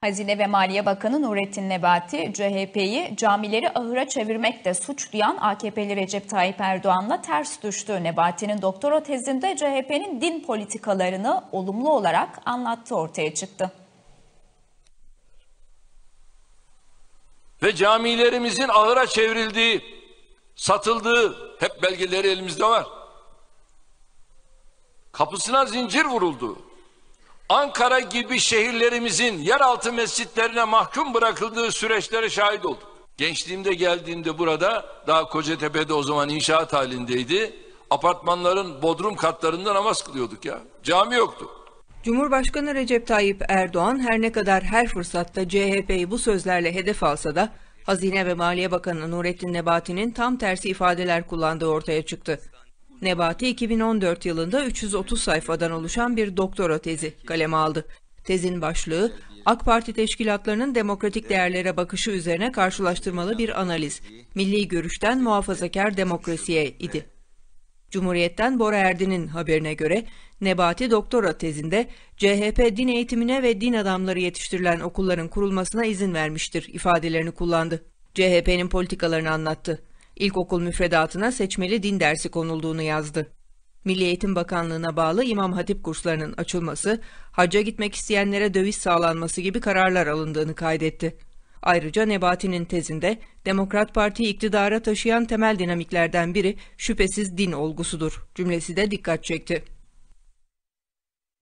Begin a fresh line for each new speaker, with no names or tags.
Hazine ve Maliye Bakanı Nurettin Nebati, CHP'yi camileri ahıra çevirmekte suçlayan AKP'li Recep Tayyip Erdoğan'la ters düştü. Nebati'nin doktora tezinde CHP'nin din politikalarını olumlu olarak anlattı ortaya çıktı.
Ve camilerimizin ahıra çevrildiği, satıldığı hep belgeleri elimizde var. Kapısına zincir vuruldu Ankara gibi şehirlerimizin yeraltı mescitlerine mahkum bırakıldığı süreçlere şahit olduk. Gençliğimde geldiğimde burada daha Kocatepe'de o zaman inşaat halindeydi. Apartmanların bodrum katlarında namaz kılıyorduk ya. Cami yoktu.
Cumhurbaşkanı Recep Tayyip Erdoğan her ne kadar her fırsatta CHP'yi bu sözlerle hedef alsa da Hazine ve Maliye Bakanı Nurettin Nebati'nin tam tersi ifadeler kullandığı ortaya çıktı. Nebati 2014 yılında 330 sayfadan oluşan bir doktora tezi kaleme aldı. Tezin başlığı AK Parti teşkilatlarının demokratik değerlere bakışı üzerine karşılaştırmalı bir analiz. Milli görüşten muhafazakar demokrasiye idi. Cumhuriyet'ten Bora Erdin'in haberine göre Nebati doktora tezinde CHP din eğitimine ve din adamları yetiştirilen okulların kurulmasına izin vermiştir ifadelerini kullandı. CHP'nin politikalarını anlattı. İlkokul müfredatına seçmeli din dersi konulduğunu yazdı. Milli Eğitim Bakanlığı'na bağlı İmam Hatip kurslarının açılması, hacca gitmek isteyenlere döviz sağlanması gibi kararlar alındığını kaydetti. Ayrıca Nebati'nin tezinde Demokrat Parti iktidara taşıyan temel dinamiklerden biri şüphesiz din olgusudur cümlesi de dikkat çekti.